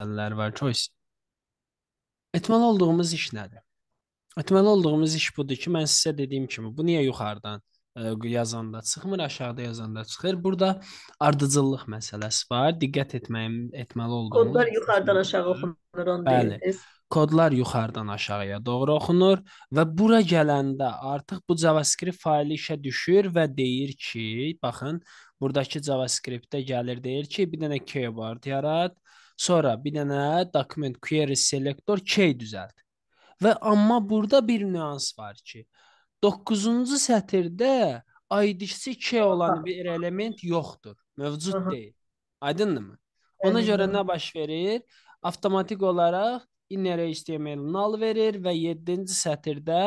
məsələlər var, Choice. Etməli olduğumuz iş nədir? Etməli olduğumuz iş budur ki, mən sizə dediyim kimi, bu niyə yuxarıdan ə, e, yazanda çıxmır, aşağıda yazanda çıxır. Burada ardıcıllıq məsələsi var. Diqqət etməyim etməli olduğumuz. Kodlar yuxarıdan aşağı oxunur, onu deyirsiniz. Kodlar yuxarıdan aşağıya doğru oxunur və bura gələndə artıq bu JavaScript faylı işə düşür və deyir ki, baxın, buradakı JavaScript-də gəlir deyir ki, bir dənə keyword yarat Sonra bir dənə document query selector key düzəlt. Və amma burada bir nüans var ki, 9-cu sətirdə ID-si key olan bir element yoxdur, mövcud Aha. deyil. Aydındırmı? Ona görə nə baş verir? Avtomatik olaraq inner HTML null verir və 7-ci sətirdə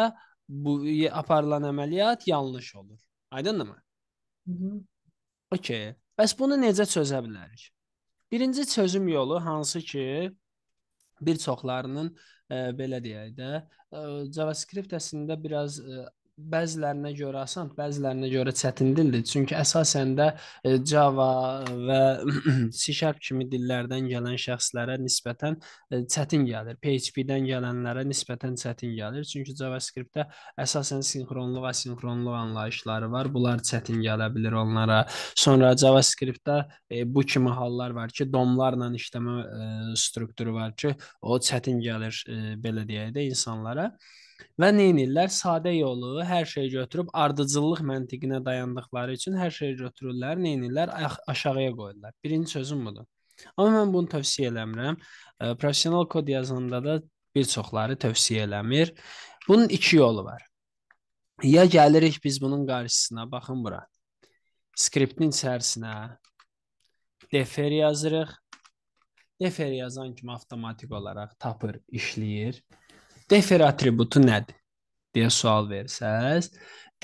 bu aparılan əməliyyat yanlış olur. Aydındırmı? Mhm. Okay. Bəs bunu necə çözə bilərik? Birinci çözüm yolu hansı ki bir çoxlarının ə, belə deyək də ə, JavaScript əslində biraz ə, bəzilərinə görə asan, bəzilərinə görə çətin dildir. Çünki əsasən də e, Java və C# kimi dillərdən gələn şəxslərə nisbətən e, çətin gəlir. PHP-dən gələnlərə nisbətən çətin gəlir. Çünki JavaScript-də əsasən sinxronluq, asinxronluq anlayışları var. Bunlar çətin gələ bilər onlara. Sonra JavaScript-də e, bu kimi hallar var ki, domlarla işləmə strukturu var ki, o çətin gəlir belə deyək də insanlara. Və neynirlər? Sadə yolu, hər şeyi götürüb ardıcıllıq məntiqinə dayandıqları üçün hər şeyi götürürlər, neynirlər? Aşağıya qoyurlar. Birinci sözüm budur. Amma mən bunu tövsiyə eləmirəm. E, professional kod yazanında da bir çoxları tövsiyə eləmir. Bunun iki yolu var. Ya gəlirik biz bunun qarşısına, baxın bura. Skriptin içərisinə defer yazırıq. Defer yazan kimi avtomatik olaraq tapır, işləyir. Defer atributu nədir? deyə sual versəz,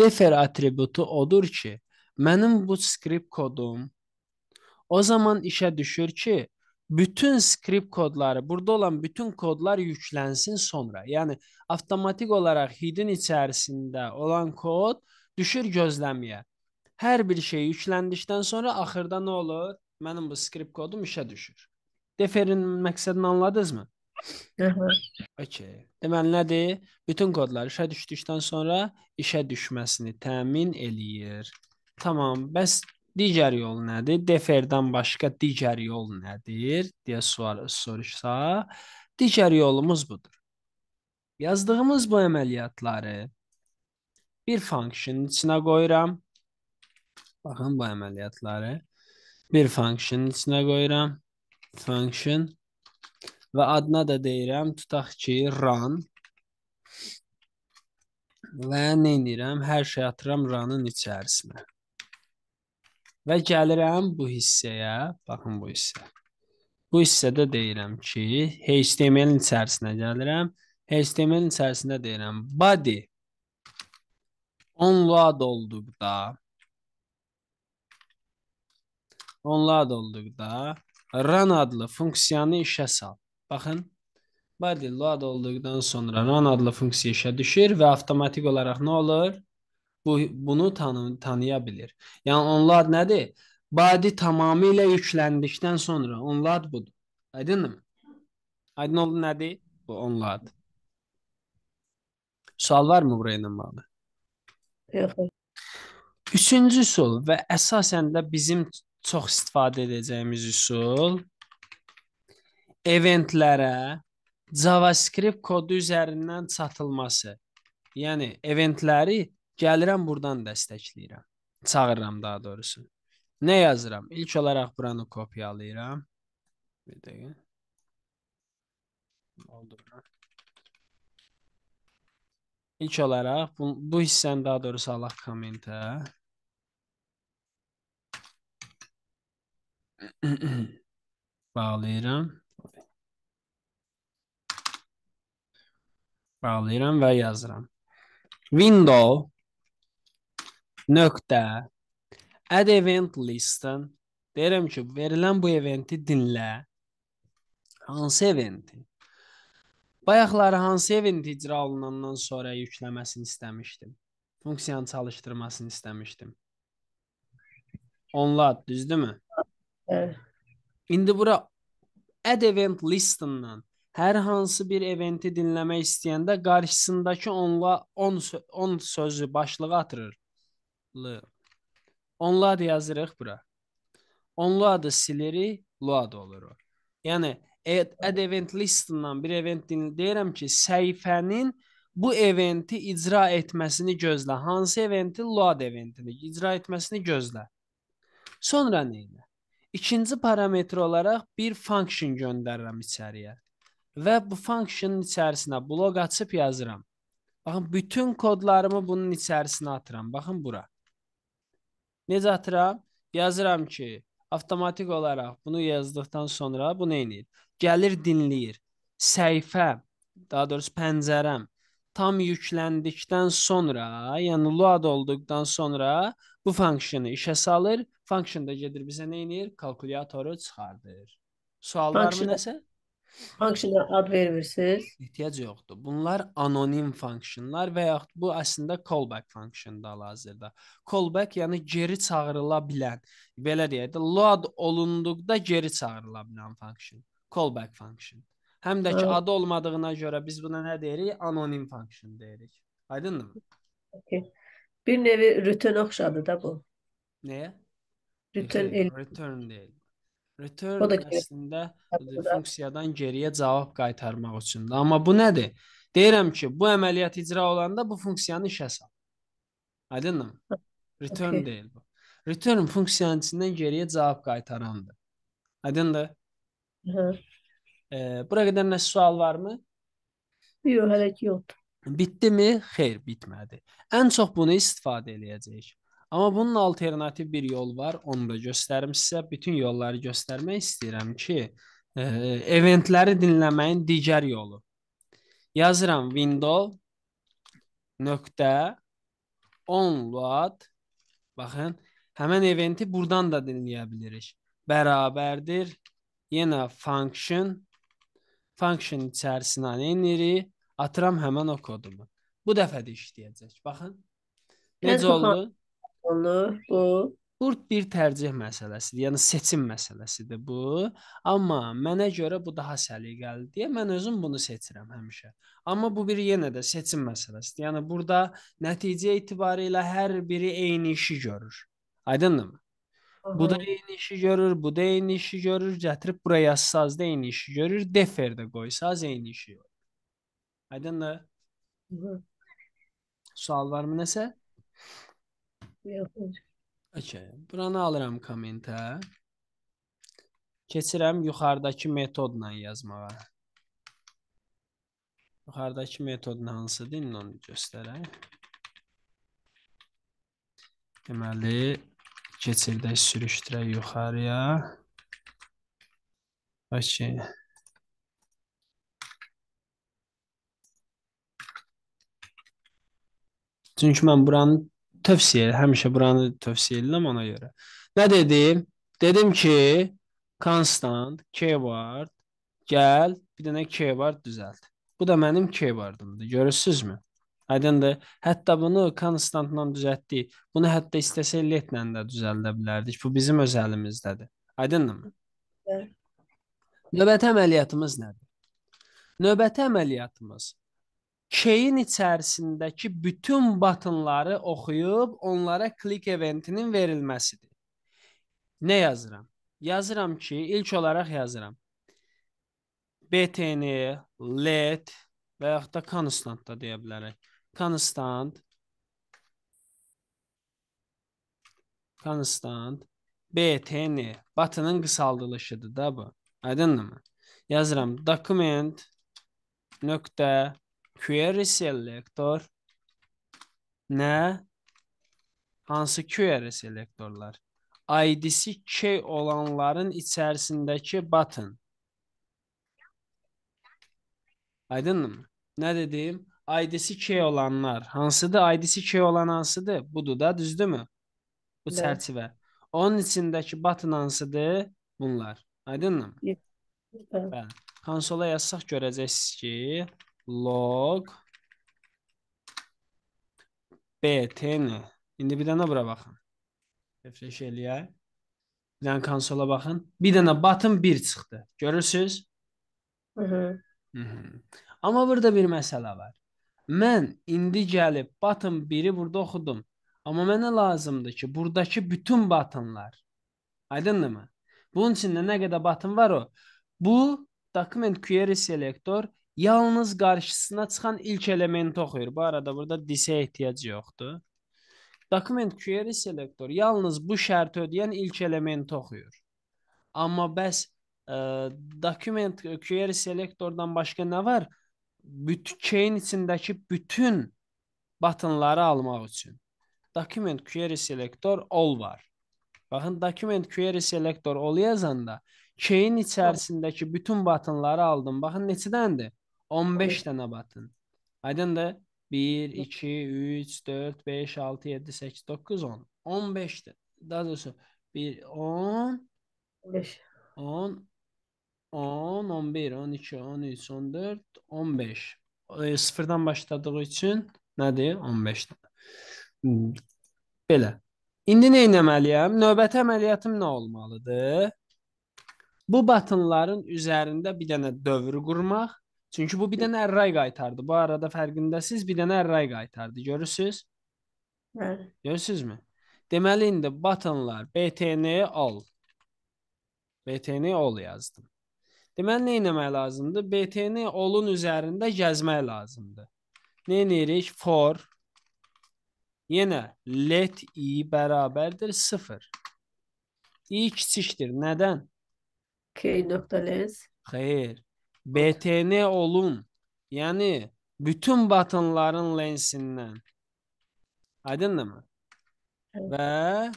defer atributu odur ki, mənim bu skript kodum o zaman işə düşür ki, bütün skript kodları, burada olan bütün kodlar yüklənsin sonra. Yəni avtomatik olaraq hidin içərisində olan kod düşür gözləməyə. Hər bir şey yükləndikdən sonra axırda nə olur? Mənim bu skript kodum işə düşür. Deferin məqsədini anladınızmı? Okey. Deməli nədir? Bütün kodlar işə düşdükdən sonra işə düşməsini təmin eləyir. Tamam. Bəs digər yol nədir? Deferdən başqa digər yol nədir deyə sual soruşsa, digər yolumuz budur. Yazdığımız bu əməliyyatları bir function içinə qoyuram. Baxın bu əməliyyatları bir function içinə qoyuram. Function və adına da deyirəm, tutaq ki, run və nə edirəm? Hər şey atıram ranın içərisinə. Və gəlirəm bu hissəyə, baxın bu hissə. Bu hissədə deyirəm ki, HTML-in içərisinə gəlirəm. HTML-in içərisində deyirəm body onload olduqda onload olduqda run adlı funksiyanı işə sal. Baxın, model load olduqdan sonra run adlı funksiya işə düşür və avtomatik olaraq nə olur? Bu, bunu tanı tanıya bilir. Yəni onlad nədir? Body tamamilə yükləndikdən sonra onlad budur. Aydınmı? Aydın oldu nədir? Bu onlad. Sual varmı buraya ilə bağlı? Yox. Üçüncü üsul və əsasən də bizim çox istifadə edəcəyimiz üsul eventlərə JavaScript kodu üzərindən çatılması. Yəni eventləri gəlirəm burdan dəstəkləyirəm. Çağırıram daha doğrusu. Nə yazıram? İlk olaraq buranı kopyalayıram. Bir dəqiqə. Oldu bura. İlk olaraq bu, bu hissəni daha doğrusu alaq kommentə. Bağlayıram. Bağlayıram və yazıram. Window nöqtə add event listen deyirəm ki, verilən bu eventi dinlə. Hansı eventi? Bayaqları hansı event icra olunandan sonra yükləməsini istəmişdim. Funksiyanı çalışdırmasını istəmişdim. Onlar, düzdürmü? Evet. İndi bura add event listendan hər hansı bir eventi dinləmək istəyəndə qarşısındakı onla 10 on, sö on sözü başlığa atırır. Onlar yazırıq bura. Onlardı siliri, load olur. Yəni ad event listindən bir event deyirəm ki, səhifənin bu eventi icra etməsini gözlə. Hansı eventi? Load eventini icra etməsini gözlə. Sonra nə ilə? İkinci parametr olaraq bir function göndərirəm içəriyə və bu functionun içərisinə blok açıb yazıram. Baxın, bütün kodlarımı bunun içərisinə atıram. Baxın bura. Necə atıram? Yazıram ki, avtomatik olaraq bunu yazdıqdan sonra bu nə edir? Gəlir dinləyir. Səhifə, daha doğrusu pəncərəm tam yükləndikdən sonra, yəni load olduqdan sonra bu funksiyonu işə salır. Function da gedir bizə nə edir? Kalkulatoru çıxardır. Suallar mı nəsə? Functiona ad vermirsiniz? Ehtiyac yoxdur. Bunlar anonim functionlar və yaxud bu əslində callback functionda hal-hazırda. Callback yəni geri çağırıla bilən, belə deyək də, load olunduqda geri çağırıla bilən function, callback function. Həm də ki hə. adı olmadığına görə biz buna nə deyirik? Anonim function deyirik. Aydındırmı? Okay. Bir növ return oxşadı da bu. Nəyə? Return, return, return deyil. Return o da əslində e, funksiyadan geriyə cavab qaytarmaq üçündür. Amma bu nədir? Deyirəm ki, bu əməliyyat icra olanda bu funksiyanı işə sal. Aydınmı? Return okay. deyil bu. Return funksiyanın içindən geriyə cavab qaytarandır. Aydındır? Hı. E, bura qədər nə sual varmı? Yox, hələ ki yoxdur. Bitdimi? Xeyr, bitmədi. Ən çox bunu istifadə eləyəcəyik. Amma bunun alternativ bir yol var. Onu da göstərim sizə. Bütün yolları göstərmək istəyirəm ki, e, eventləri dinləməyin digər yolu. Yazıram window nöqtə onload. Baxın, həmin eventi burdan da dinləyə bilirik. Bərabərdir. Yenə function function içərisinə enirik. Atıram həmin o kodumu. Bu dəfə də işləyəcək. Baxın. Necə oldu? olunur bu? Qurd bir tərcih məsələsidir, yəni seçim məsələsidir bu. Amma mənə görə bu daha səliqəli deyə mən özüm bunu seçirəm həmişə. Amma bu bir yenə də seçim məsələsidir. Yəni burada nəticə etibarı ilə hər biri eyni işi görür. Aydındırmı? Bu da eyni işi görür, bu da eyni işi görür. Gətirib bura yazsaz da eyni işi görür, defer də qoysaz eyni işi görür. Aydındır? Sual varmı nəsə? Okay. Buranı alıram kommentə. Keçirəm yuxarıdakı metodla yazmağa. Yuxarıdakı metodun hansıdır? İndi onu göstərək. Deməli, keçirdək, sürüşdürək yuxarıya. Bakı. Çünki mən buranı tövsiyə, həmişə buranı tövsiyə edirəm ona görə. Nə dedim? Dedim ki, konstant keyword gəl, bir dənə keyword düzəlt. Bu da mənim keywordumdur. Görürsüzmü? Aydındır? Hətta bunu konstantla düzəltdik. Bunu hətta istəsək letlə də düzəldə bilərdik. Bu bizim öz əlimizdədir. Aydındırmı? Növbəti əməliyyatımız nədir? Növbəti əməliyyatımız şeyin içərisindəki bütün batınları oxuyub onlara click eventinin verilməsidir. Nə yazıram? Yazıram ki, ilk olaraq yazıram. BTN, LED və yaxud da constant da deyə bilərik. Constant constant BTN batının qısaldılışıdır da bu. Aydındır mı? Yazıram document nöqtə query selektor nə? Hansı query selektorlar? ID-si key olanların içərisindəki button. Aydınmı? Nə dedim? ID-si key olanlar. Hansıdır? ID-si key olan hansıdır? Budur da, düzdürmü? Bu evet. çərçivə. Onun içindəki button hansıdır? Bunlar. Aydınmı? Bəli. Evet. Konsola yazsaq görəcəksiniz ki, log btn. İndi bir dənə bura baxın. Refresh eləyək. Bir dənə konsola baxın. Bir dənə button 1 çıxdı. Görürsüz? Hı -hı. Hı -hı. Amma burada bir məsələ var. Mən indi gəlib button 1-i burada oxudum. Amma mənə lazımdır ki, buradakı bütün buttonlar. Aydındırmı? Bunun içində nə qədər button var o? Bu document query selector Yalnız qarşısına çıxan ilk elementi oxuyur. Bu arada burada disə ehtiyac yoxdur. Document query selektor yalnız bu şərti ödəyən ilk elementi oxuyur. Amma bəs ə, e, document query selektordan başqa nə var? Bütün chain içindəki bütün buttonları almaq üçün. Document query selektor all var. Baxın document query selektor all yazanda chain içərisindəki bütün buttonları aldım. Baxın neçədəndir? 15 dənə batın. Aydındır? 1, 2, 3, 4, 5, 6, 7, 8, 9, 10. 15 də. Daha doğrusu 1, 10, 15. 10, 10, 11, 12, 13, 14, 15. E, sıfırdan başladığı üçün nədir? 15 dənə. Belə. İndi nə etməliyəm? Növbəti əməliyyatım nə olmalıdır? Bu batınların üzərində bir dənə dövr qurmaq Çünki bu bir dənə Ərray qaytardı. Bu arada fərqindəsiz bir dənə Ərray qaytardı. Görürsüz? Bəli. Görürsüzmü? Deməli indi buttonlar BTN al. BTN all yazdım. Deməli nə etmək lazımdır? BTN all'un üzərində gəzmək lazımdır. Nə edirik? For yenə let i bərabərdir 0. i kiçikdir. Nədən? k.lens Xeyr. BTN olun. Yani bütün batınların lensinden. Aydın mı? Evet. Ve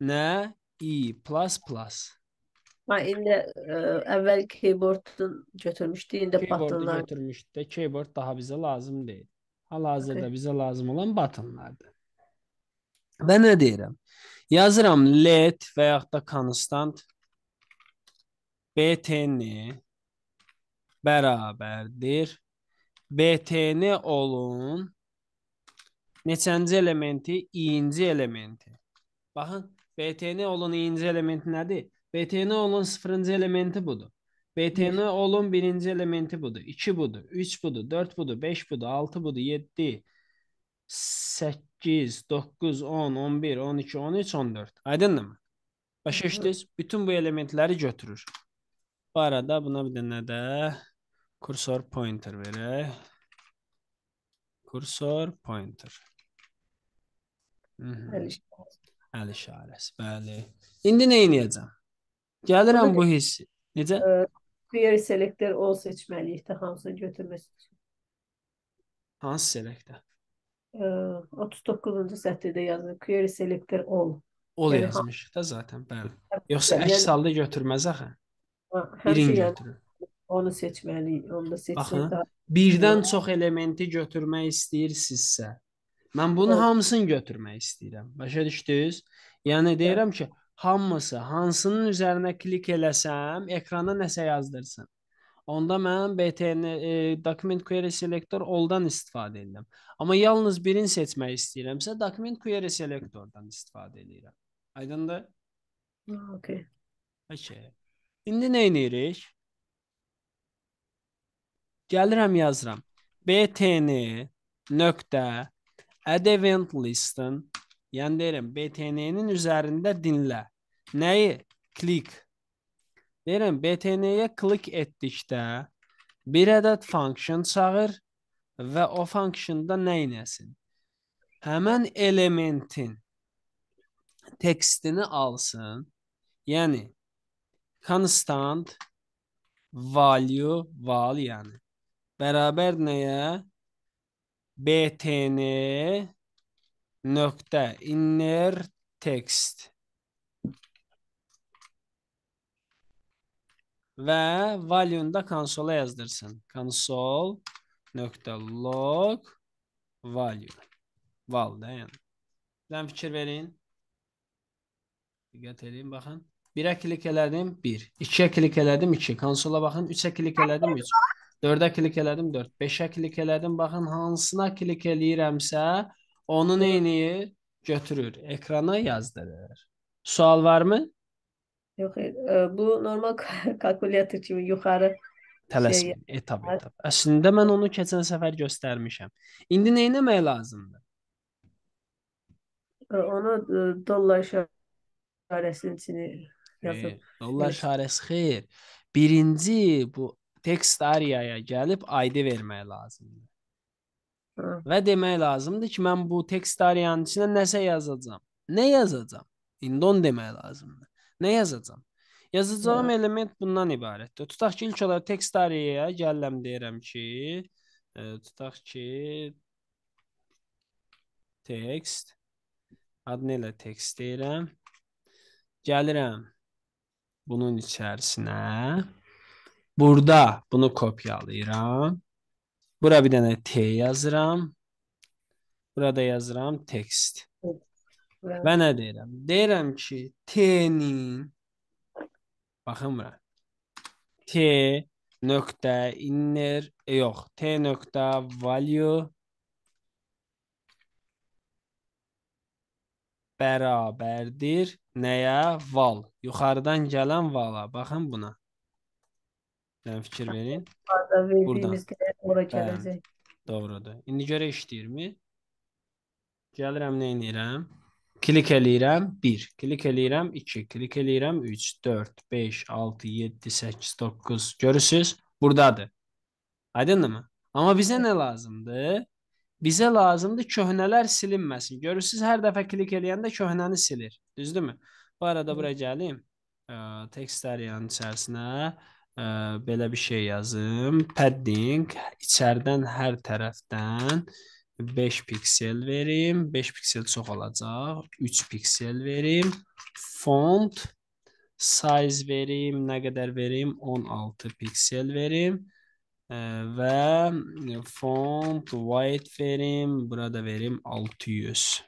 ne i plus plus. Ha, indi e, evvel keyboard'un götürmüştü, indi batınlar. götürmüştü keyboard daha bize lazım değil. Hal-hazırda bize lazım olan batınlardır. Ben ne deyirəm? Yazıram let və da constant btn bərabərdir. BT-ni olun. Neçənci elementi? İyinci elementi. Baxın, BT-ni olun iyinci elementi nədir? BT-ni olun sıfırıncı elementi budur. BT-ni olun birinci elementi budur. 2 budur, 3 budur, 4 budur, 5 budur, 6 budur, 7, 8, 9, 10, 11, 12, 13, 14. Aydındır mı? Başa işləyiz. Bütün bu elementləri götürür. Bu arada buna bir dənə də Kursor pointer verək. Kursor pointer. Hı -hı. Əl işarəsi, bəli. İndi nə edəcəm? Gəlirəm Bunu bu hissi. Necə? Query selector all seçməliyikdə hamısını götürməsi üçün. Hansı selektor? 39-cu sətirdə yazılır. Query selector all. All yəni, yazmışıq da zaten, bəli. Yoxsa yəni, əks halda götürməz axı. Birin götürür onu seçməliyik. Onu da seçsək daha. Birdən Hı. çox elementi götürmək istəyirsinizsə, mən bunun Hı. hamısını götürmək istəyirəm. Başa düşdünüz? Yəni deyirəm ki, hamısı, hansının üzərinə klik eləsəm, ekrana nəsə yazdırsın. Onda mən BTN e, document query selector oldan istifadə edirəm. Amma yalnız birini seçmək istəyirəmsə, document query selectordan istifadə edirəm. Aydındır? Okay. Okay. İndi nə edirik? Gəlirəm yazıram. BTN nöqtə add event listen. Yəni deyirəm BTN-nin üzərində dinlə. Nəyi? Klik. Deyirəm BTN-yə klik etdikdə bir ədəd function çağır və o functionda nə inəsin? Həmin elementin tekstini alsın. Yəni constant value val yəni bərabər nəyə? BTN nöqtə inner text və value-nu da konsola yazdırsın. Console nöqtə log value. Val da yəni. Dən fikir verin. Diqqət edin, baxın. 1-ə klik elədim, 1. 2-ə klik elədim, 2. Konsola baxın, 3-ə klik elədim, 3. 4-ə klik elədim 4, 5-ə klik elədim. Baxın hansına klik eləyirəmsə, onu nəyini götürür, ekrana yazdırır. Sual varmı? Yox, e, e bu normal kalkulyator kimi yuxarı Tələsmə, şey, e, tabi, tabi. Əslində mən onu keçən səfər göstərmişəm. İndi nə etmək lazımdır? E, onu e, dollar işarəsinin içini yazıb. E, dollar işarəsi xeyr. Birinci bu Textaria'ya gəlib ID vermək lazımdır. Hı. Və demək lazımdır ki, mən bu Textaria'nın içinə nəsə yazacağam. Nə yazacağam? İndi onu demək lazımdır. Nə yazacağam? Yazacağım Hı. element bundan ibarətdir. Tutaq ki, ilk olaraq Textaria'ya gələm deyirəm ki, ə, e, tutaq ki text adını ilə text deyirəm. Gəlirəm bunun içərisinə. Burada bunu kopyalayıram. Bura bir dənə T yazıram. Burada yazıram text. Və nə deyirəm? Deyirəm ki, T-nin baxın bura. T nöqtə inner e, yox, T nöqtə value bərabərdir nəyə? Val. Yuxarıdan gələn vala. Baxın buna. Yəni fikir verin. Verdiyimiz telefona gələcək. Doğrudur. İndi görək işləyirmi? Gəlirəm, nə edirəm? Klik eləyirəm 1, klik eləyirəm 2, klik eləyirəm 3, 4, 5, 6, 7, 8, 9. Görürsüz? Burdadır. Aydındırmı? Amma bizə nə lazımdır? Bizə lazımdır köhnələr silinməsin. Görürsüz, hər dəfə klik eləyəndə köhnəni silir. Düzdürmü? Bu arada bura gəlim. Tekst dəryanın içərisinə ə, belə bir şey yazım. Padding içərdən hər tərəfdən 5 piksel verim. 5 piksel çoxalacaq. 3 piksel verim. Font size verim, nə qədər verim? 16 piksel verim. Ə, və font white verim. Burada verim 600.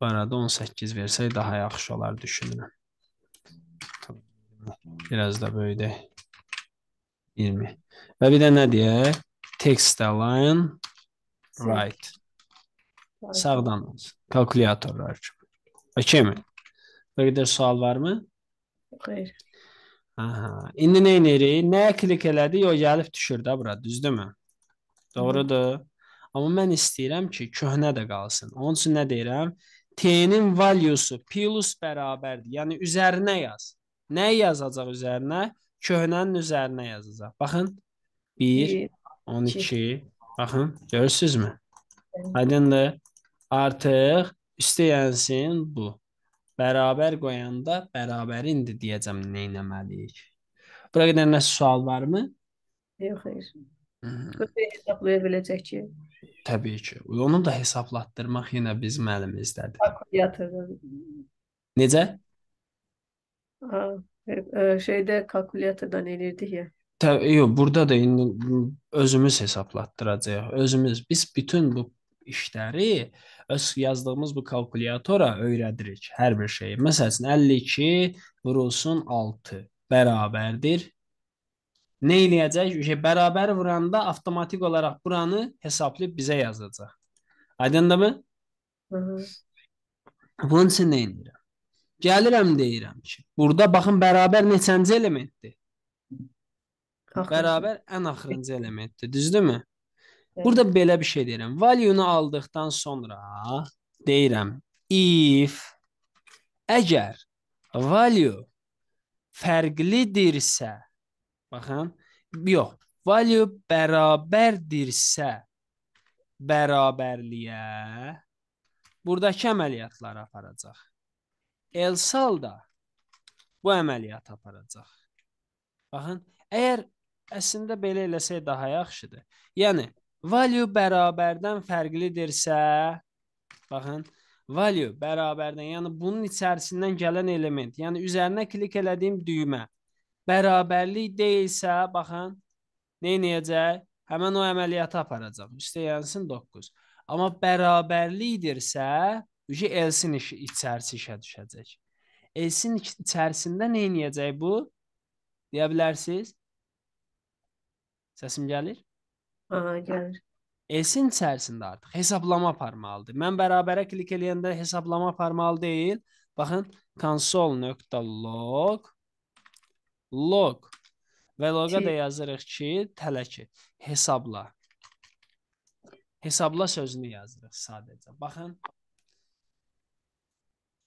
Barada 18 versək daha yaxşı olar düşünürəm. Biraz da böyüdək. 20. Və bir də nə deyək? Text align right. Sağdan olsun. Kalkulyatorlar kimi. Okey mi? Böyle bir sual var mı? Xeyr. Aha. İndi nə edirik? Nəyə klik elədik? O gəlib düşür də bura, düzdürmü? Doğrudur. Amma mən istəyirəm ki, köhnə də qalsın. Onun üçün nə deyirəm? T-nin value'su plus bərabərdir. Yəni üzərinə yaz. Nə yazacaq üzərinə? Köhnənin üzərinə yazacaq. Baxın. 1, 12. Baxın, görürsünüzmü? Aydındır. Artıq istəyənsin bu. Bərabər qoyanda bərabərindir deyəcəm nə etməliyik. Bura qədər nə sual varmı? Yox, xeyr. Qısa hesablaya biləcək ki. Təbii ki. Onu da hesablatdırmaq yenə bizim əlimizdədir. Kalkulyatorda. Necə? Aa, e, şeydə kalkulyatordan eləyirdik ya. Təbii, yox, burada da indi özümüz hesablatdıracağıq. Özümüz biz bütün bu işləri öz yazdığımız bu kalkulyatora öyrədirik hər bir şeyi. Məsələn 52 vurulsun 6 bərabərdir. Nə eləyəcək? Üşə bərabər vuranda avtomatik olaraq buranı hesablayıb bizə yazacaq. Aydındırmı? Hı -hı. Bunun üçün nə edirik? Gəlirəm deyirəm ki, burada baxın bərabər neçənci elementdir? Axırıncı. Bərabər ən axırıncı elementdir, düzdürmü? Evet. Burada belə bir şey deyirəm. Value-nu aldıqdan sonra deyirəm if əgər value fərqlidirsə, baxın, yox, value bərabərdirsə bərabərliyə burdakı əməliyyatları aparacaq. Elsal da bu əməliyyatı aparacaq. Baxın, əgər əslində belə eləsək daha yaxşıdır. Yəni value bərabərdən fərqlidirsə, baxın, value bərabərdən, yəni bunun içərisindən gələn element, yəni üzərinə klik elədiyim düymə bərabərlik deyilsə, baxın, nə edəcək? Həmin o əməliyyatı aparacaq. İstəyənsin 9. Amma bərabərlikdirsə, Ücə else-in içərisi işə düşəcək. Else-in içərisində nə edəcək bu? Deyə bilərsiz? Səsim gəlir? Aha, gəlir. Else-in içərisində artıq hesablama aparmalıdır. Mən bərabərə klik eləyəndə hesablama aparmalı deyil. Baxın, console.log log və loga da yazırıq ki, tələ ki, hesabla. Hesabla sözünü yazırıq sadəcə. Baxın,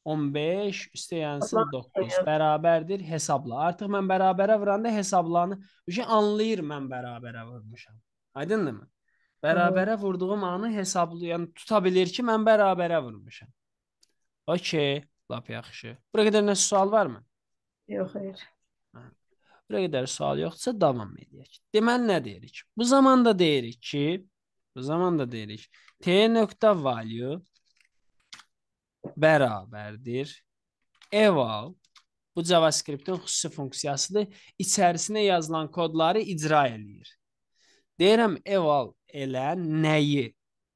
15 istəyənsin 9 bərabərdir hesabla. Artıq mən bərabərə vuranda hesablanı şey anlayır mən bərabərə vurmuşam. Aydındırmı? Bərabərə vurduğum anı hesablayan tuta bilir ki, mən bərabərə vurmuşam. Okay, lap yaxşı. Bura qədər nə sual varmı? Yox, xeyr. Bura qədər sual yoxdursa davam edək. Deməli nə deyirik? Bu zamanda deyirik ki, bu zamanda deyirik t.value bərabərdir. Eval bu JavaScript-in xüsusi funksiyasıdır. İçərisinə yazılan kodları icra eləyir. Deyirəm eval elə nəyi?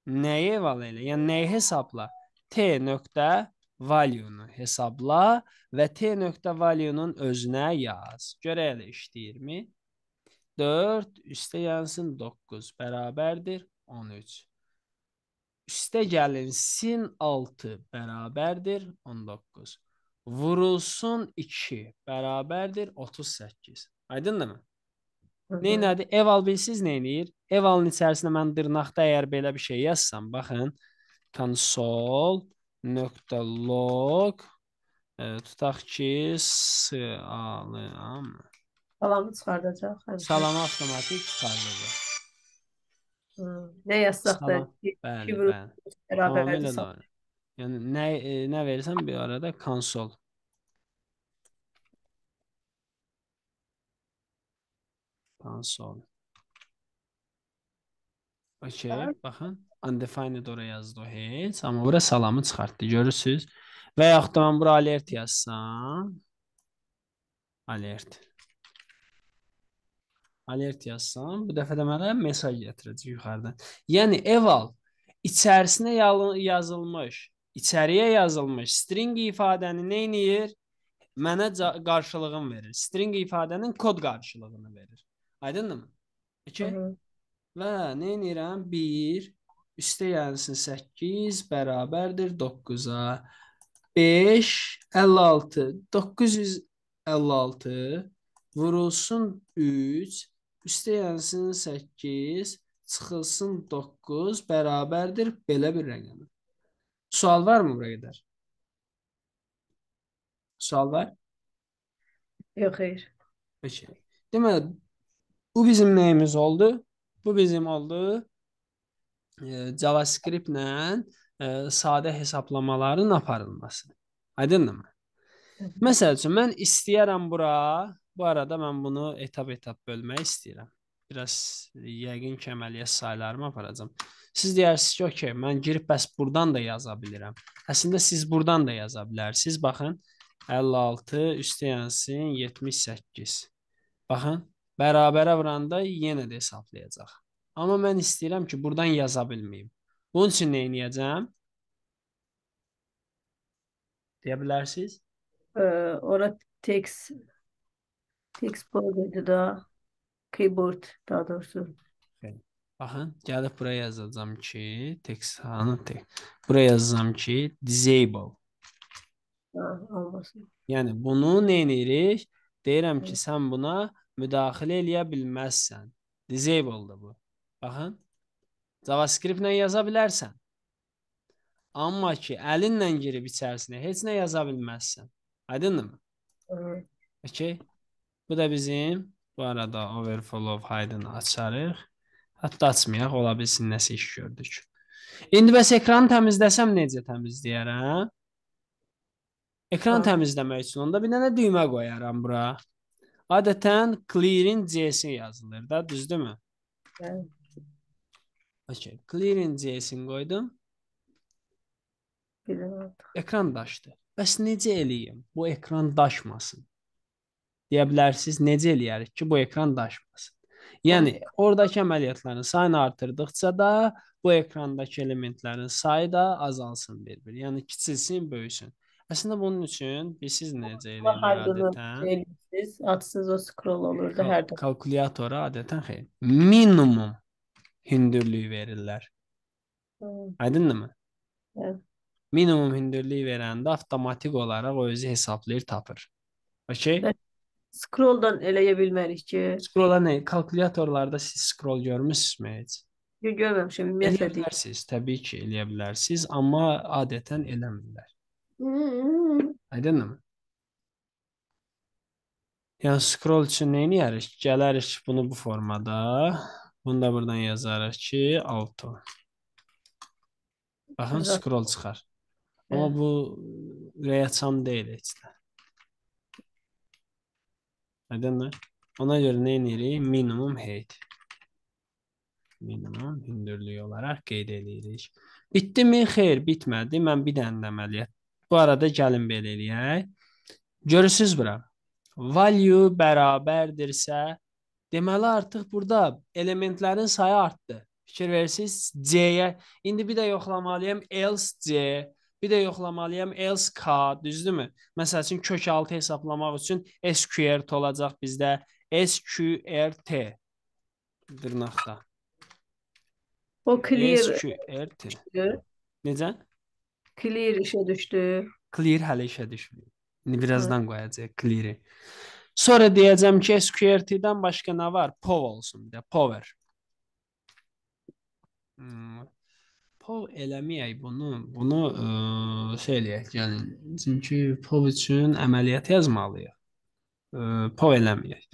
Nəyi eval elə? Yəni nəyi hesabla? T nöqtə value-nu hesabla və T nöqtə value-nun özünə yaz. Görək elə işləyirmi? 4 üstə yansın 9 bərabərdir 13. Üstə gəlin sin 6 bərabərdir 19. Vurulsun 2 bərabərdir 38. Aydındırmı? Neynədir? Ev al bilsiniz neynir? Ev alın içərisində mən dırnaqda əgər belə bir şey yazsam, baxın, console.log e, tutaq ki, salamı çıxardacaq. Hə. Salamı avtomatik çıxardacaq. Hmm. Ne yazsaq da iki qrup bərabər hesab. Yəni nə nə versən bir arada konsol. Konsol. Okay, baxın. Undefined oraya yazdı o heç. Amma bura salamı çıxartdı. Görürsüz. veya yaxud da mən bura alert yazsam. Alert. alert yazsam, bu dəfə də mənə mesaj gətirəcək yuxarıdan. Yəni eval içərisinə yazılmış, içəriyə yazılmış string ifadəni nə edir? Mənə qarşılığını verir. String ifadənin kod qarşılığını verir. Aydındırmı? 2 və nə edirəm? 1 üstə gəlsin 8 bərabərdir 9-a. 5 56 956 vurulsun 3 üstə yazılsın 8, çıxılsın 9 bərabərdir belə bir rəqəmə. Sual varmı bura qədər? Sual var? Yox, xeyr. Peki. Deməli bu bizim nəyimiz oldu? Bu bizim oldu e, JavaScript-lə e, sadə hesablamaların aparılması. Aydındır mı? Məsəl üçün mən istəyirəm bura Bu arada mən bunu etap-etap bölmək istəyirəm. Biraz yəqin ki, əməliyyat saylarımı aparacam. Siz deyirsiniz ki, okey, mən girib bəs burdan da yaza bilirəm. Əslində siz burdan da yaza bilərsiniz. Baxın, 56 üstəyansin 78. Baxın, bərabərə vuranda yenə də hesablayacaq. Amma mən istəyirəm ki, burdan yaza bilməyim. Bunun üçün nə edəcəm? Deyə bilərsiniz? Ora text Xbox-du da, keyboard daha doğrusu. Baxın, gəlib bura yazacağam ki, text hanı text. Bura yazacağam ki, disable. Ha, olmasın. Yəni bunu nə edirik? Deyirəm ki, sən buna müdaxilə eləyə bilməzsən. Disable-dır bu. Baxın. JavaScript-lə yaza bilərsən. Amma ki, əlinlə girib içərisinə heç nə yaza bilməzsən. Aydındırmı? Okey. Bu da bizim bu arada overflow haydını açarıq. Hətta açmayaq, ola bilsin nəsə iş gördük. İndi bəs ekranı təmizləsəm necə təmizləyərəm? Ekran təmizləmək üçün onda bir dənə düymə qoyaram bura. Adətən clearing JS yazılır da, düzdürmü? Bəli. Okay, clearing JS-ini qoydum. Ekran daşdı. Bəs necə eləyim? Bu ekran daşmasın deyə bilərsiniz, necə eləyərik ki, bu ekran daşmasın? Yəni oradakı əməliyyatların sayını artırdıqca da bu ekrandakı elementlərin sayı da azalsın bir-bir. Yəni kiçilsin, böyüsün. Əslində bunun üçün biz siz necə eləyirsiniz? Atsız o scroll olurdu hər dəfə. Kalkulyatora adətən xeyr. Minimum hündürlüyü verirlər. Hmm. Aydındırmı? Hə. Minimum hündürlüyü verəndə avtomatik olaraq o özü hesablayır, tapır. Okay? scrolldan eləyə bilmərik ki. Scrolla nə? Kalkulyatorlarda siz scroll görmüsünüzmü heç? Yox, görməmişəm. Ümumiyyətlə eləyə bilərsiniz, təbii ki, eləyə bilərsiniz, amma adətən eləmirlər. Aydınmı? Yəni scroll üçün nə edərik? Gələrik bunu bu formada. Bunu da buradan yazarıq ki, auto. Baxın, scroll çıxar. Amma hə. bu rəyaçam deyil heç də. Aydındır? Ona görə nə edirik? Minimum height. Minimum hündürlüyü olaraq qeyd edirik. Bitdimi? Xeyr, bitmədi. Mən bir dənə əməliyyat. Bu arada gəlin belə eləyək. Görürsüz bura. Value bərabərdirsə, deməli artıq burada elementlərin sayı artdı. Fikir versiniz C-yə. İndi bir də yoxlamalıyam else C. Bir də yoxlamalıyam else k, düzdürmü? Məsəl üçün kök altı hesablamaq üçün sqrt olacaq bizdə sqrt dırnaqda. O clear sqrt. Necə? Clear işə düşdü. Clear hələ işə düşmür. İndi birazdan hə. qoyacaq clear-i. Sonra deyəcəm ki, SQRT-dən başqa nə var? POV olsun bir də, power. Hmm, Pov eləməyək bunu, bunu ə, e, şey eləyək, yəni çünki Pov üçün əməliyyat yazmalıyıq. Ə, Pov eləməyək.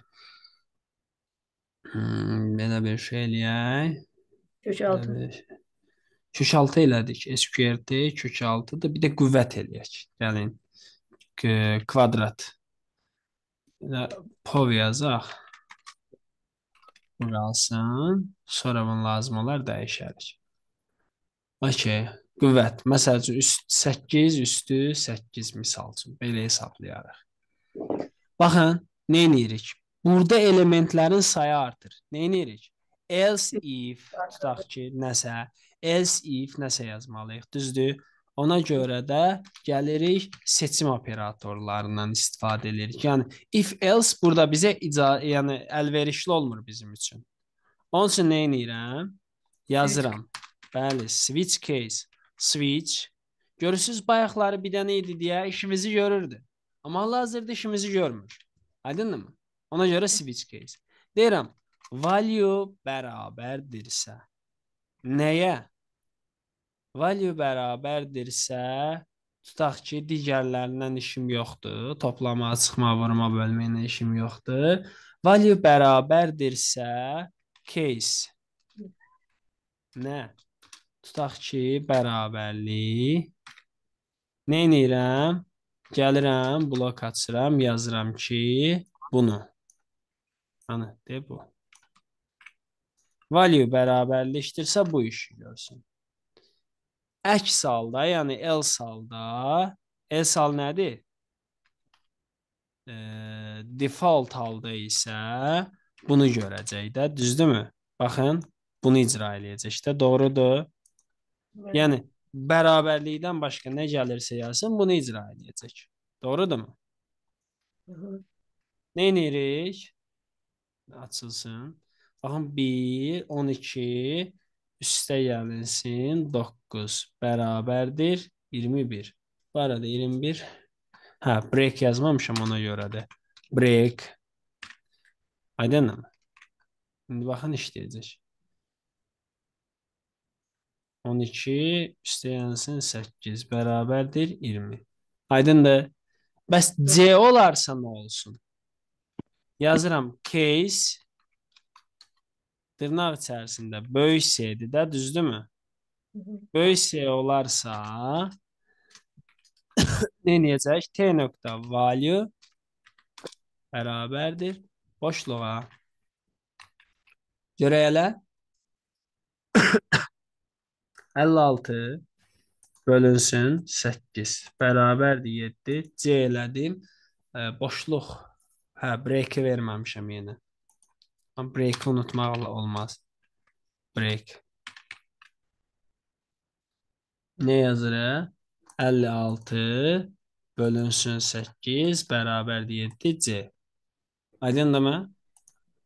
Hmm, belə bir şey eləyək. Kök 6. Kök 6 elədik. SQRT kök 6-dır. Bir də qüvvət eləyək. Gəlin. Yəni, kvadrat. Pov yazaq. Buralsın. Sonra bunun lazım olar dəyişərik. Okey. Qüvvət. Məsəl üçün üst 8 üstü 8 misal üçün belə hesablayarıq. Baxın, nə edirik? Burada elementlərin sayı artır. Nə edirik? Else if tutaq ki, nəsə, else if nəsə yazmalıyıq, düzdür? Ona görə də gəlirik seçim operatorlarından istifadə edirik. Yəni if else burada bizə ica yəni əlverişli olmur bizim üçün. Onun üçün nə edirəm? Yazıram. Heç. Bəli, switch case, switch. Görürsüz bayaqları bir dənə idi deyə işimizi görürdü. Amma hal-hazırda işimizi görmür. Aydındırmı? Ona görə switch case. Deyirəm, value bərabərdirsə nəyə? Value bərabərdirsə tutaq ki, digərlərindən işim yoxdur. Toplama, çıxma, vurma bölmə ilə işim yoxdur. Value bərabərdirsə case nə? Tutaq ki, bərabərlik. Nə edirəm? Gəlirəm, blok açıram, yazıram ki, bunu. Hani, de bu. Value bərabərləşdirsə bu işi görsün. Əks halda, yəni else halda, else hal nədir? E, default halda isə bunu görəcək də, düzdürmü? Baxın, bunu icra eləyəcək də, doğrudur. Yəni bərabərlikdən başqa nə gəlirsə gəlsin, bunu icra edəcək. Doğrudurmu? Nə edirik? Açılsın. Baxın 1 12 üstə gəlinsin 9 bərabərdir 21. Bu arada 21 hə break yazmamışam ona görədir. Break. Aydınmı? İndi baxın işləyəcək. 12 istəyənsin 8 bərabərdir 20. Aydındır? Bəs C olarsa nə olsun? Yazıram case dırnaq içərisində böyük C-dir də, düzdürmü? Böyük C olarsa nə eləyəcək? T nöqtə value bərabərdir boşluğa. Görək elə. 56 bölünsün 8 bərabərdir 7. C elədim. Boşluq. Hə, break-i verməmişəm yenə. Break-i unutmaqla olmaz. Break. Nə yazırıq? 56 bölünsün 8 bərabərdir 7 C. Aydındır mı?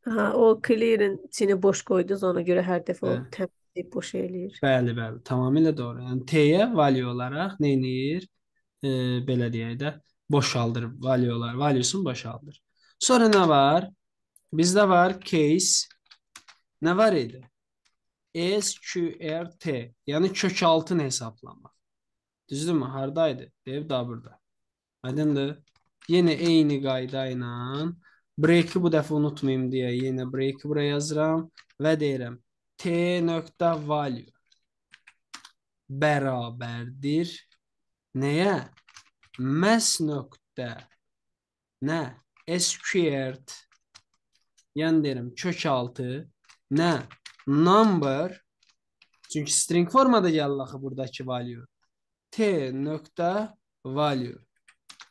Ha, o clear'in içini boş qoydunuz ona görə hər dəfə o hə deyib boş eləyir. Bəli, bəli, tamamilə doğru. Yəni T-yə value olaraq nə eləyir? E, belə deyək də, boşaldır valuelar, valuesun boşaldır. Sonra nə var? Bizdə var case. Nə var idi? SQRT, yəni kök altın hesablama. Düzdürmü? Hardaydı? Dev da burada. Aydındır? Yenə eyni qayda ilə break-i bu dəfə unutmayım deyə yenə break-i bura yazıram və deyirəm t nöqtə value bərabərdir nəyə? Məs nöqtə nə? S squared yəni deyirəm kök altı nə? Number çünki string formada gəlir axı buradakı value. T nöqtə value.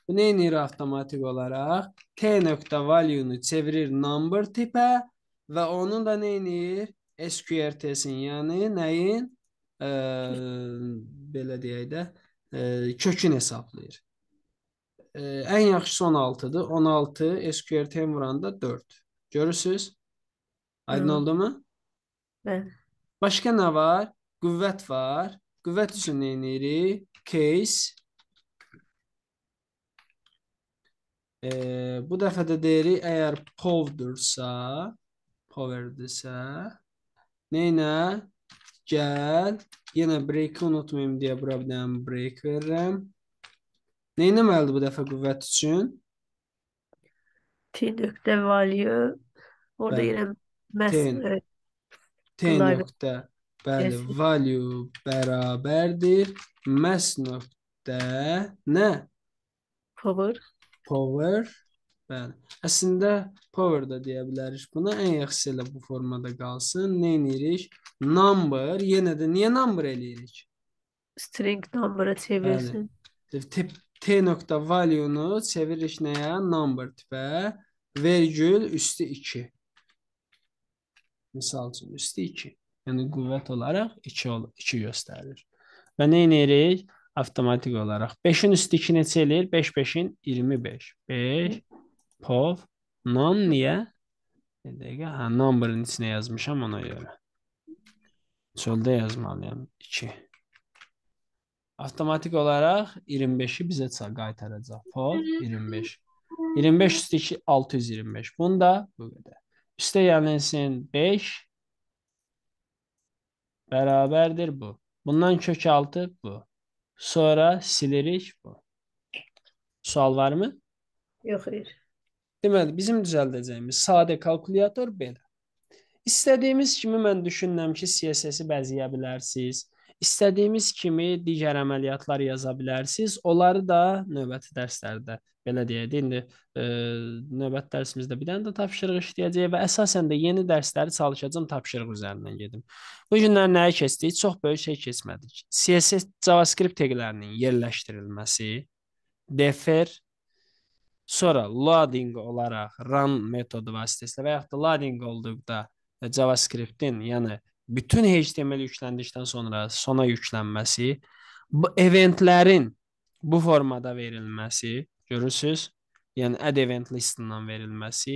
Bu nə edir avtomatik olaraq? T nöqtə value-nu çevirir number tipə və onu da nə edir? SQRT-sin, yəni nəyin ə, belə deyək də ə, e, kökün hesablayır. Ə, e, ən yaxşısı 16-dır. 16 SQRT-yə vuranda 4. Görürsüz? Aydın oldumu? Bəli. Başqa nə var? Qüvvət var. Qüvvət üçün nə edirik? Case E, bu dəfə də deyirik, əgər powerdirsə, powerdirsə, Neynə? Gəl. Yenə break-i unutmayım deyə bura bir dənə break verirəm. Neynəməlidir bu dəfə qüvvət üçün? T nöqtə value. Orada yenə məhz... T nöqtə. Bəli, value bərabərdir. Məhz nöqtə nə? Power. Power Bəli. Əslində power da deyə bilərik buna. Ən yaxşısı elə bu formada qalsın. Nə edirik? Number yenə də niyə number eləyirik? String number-a çevirsin. Tip t nöqtə value-nu çeviririk nəyə? Number tipə vergül üstü 2. Misal üçün üstü 2. Yəni qüvvət olaraq 2 2 göstərir. Və nə edirik? Avtomatik olaraq 5-in üstü 2 neçə eləyir? 5 5-in 25. 5 Paul. None niye? Ha, number'ın içine yazmışam ona göre. Çölde yazmalıyam 2. Avtomatik olaraq 25-i bizə qaytaracaq. Paul 25. 25 üstü 2 625. Bunu da bu qədər. Üstə yənilsin 5 beraberdir bu. Bundan kök 6 bu. Sonra silirik bu. Sual var mı? Yok hayır. Deməli, bizim düzəldəcəyimiz sadə kalkulyator belə. İstədiyimiz kimi mən düşünürəm ki, CSS-i bəzəyə bilərsiniz. İstədiyimiz kimi digər əməliyyatlar yaza bilərsiniz. Onları da növbəti dərslərdə belə deyək. İndi e, növbəti dərsimizdə bir dənə də tapşırıq işləyəcəyik və əsasən də yeni dərsləri çalışacağam tapşırıq üzərindən gedim. Bu günlər nəyi keçdik? Çox böyük şey keçmədik. CSS JavaScript taglərinin yerləşdirilməsi, defer Sonra loading olaraq run metodu vasitəsilə və yaxud da loading olduqda JavaScript-in, yəni bütün HTML yükləndikdən sonra sona yüklənməsi, bu eventlərin bu formada verilməsi, görürsüz? Yəni add event listindən verilməsi,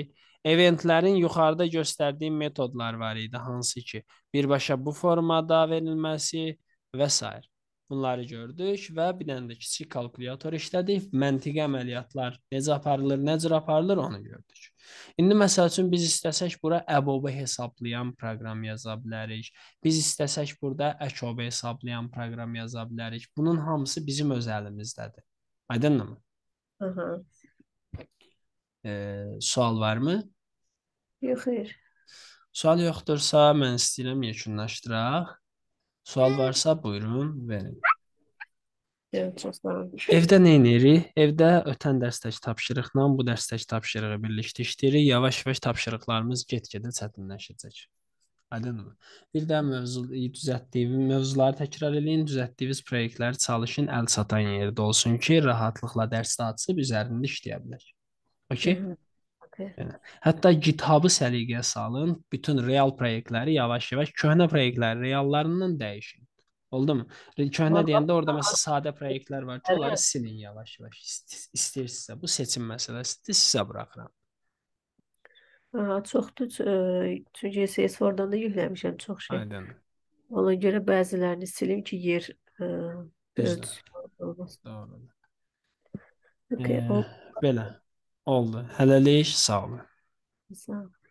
eventlərin yuxarıda göstərdiyim metodlar var idi, hansı ki, birbaşa bu formada verilməsi və s. Bunları gördük və bir dənə də kiçik kalkulyator işlədik. Məntiqi əməliyyatlar necə aparılır, necə aparılır onu gördük. İndi məsəl üçün biz istəsək bura əbobə hesablayan proqram yaza bilərik. Biz istəsək burada əkobə hesablayan proqram yaza bilərik. Bunun hamısı bizim öz əlimizdədir. Aydındırmı? Hı hı. E, sual varmı? Yox, xeyr. Sual yoxdursa mən istəyirəm yekunlaşdıraq. Sual varsa buyurun verin. Evet, çox sağ olun. Evdə nə edirik? Evdə ötən dərsdəki tapşırıqla bu dərsdəki tapşırığı birləşdiririk. Yavaş-yavaş tapşırıqlarımız get-gedə çətinləşəcək. Aydınmı? Bir də mövzu düzəltdiyim mövzuları təkrar eləyin, düzəltdiyiniz layihələri çalışın, əl çatan yerdə olsun ki, rahatlıqla dərsi açıb üzərində işləyə bilək. Okay? Hı -hı. Yəni, hətta GitHub-ı səliqəyə salın, bütün real layihələri yavaş-yavaş köhnə layihələri reallarından dəyişin. Oldumu? Köhnə Orada, deyəndə orada məsələn sadə layihələr var ki, evet. onları silin yavaş-yavaş. İstəyirsinizsə bu seçim məsələsidir, sizə buraxıram. Aha, çoxdur. E, çünki CS4-dan da yükləmişəm çox şey. Aydın. Ona görə bəzilərini silim ki, yer ə, e, Düzdür. Doğrudur. Okay, e, o... belə. Oldu. Hele leş, sağ olun. Sağ olun.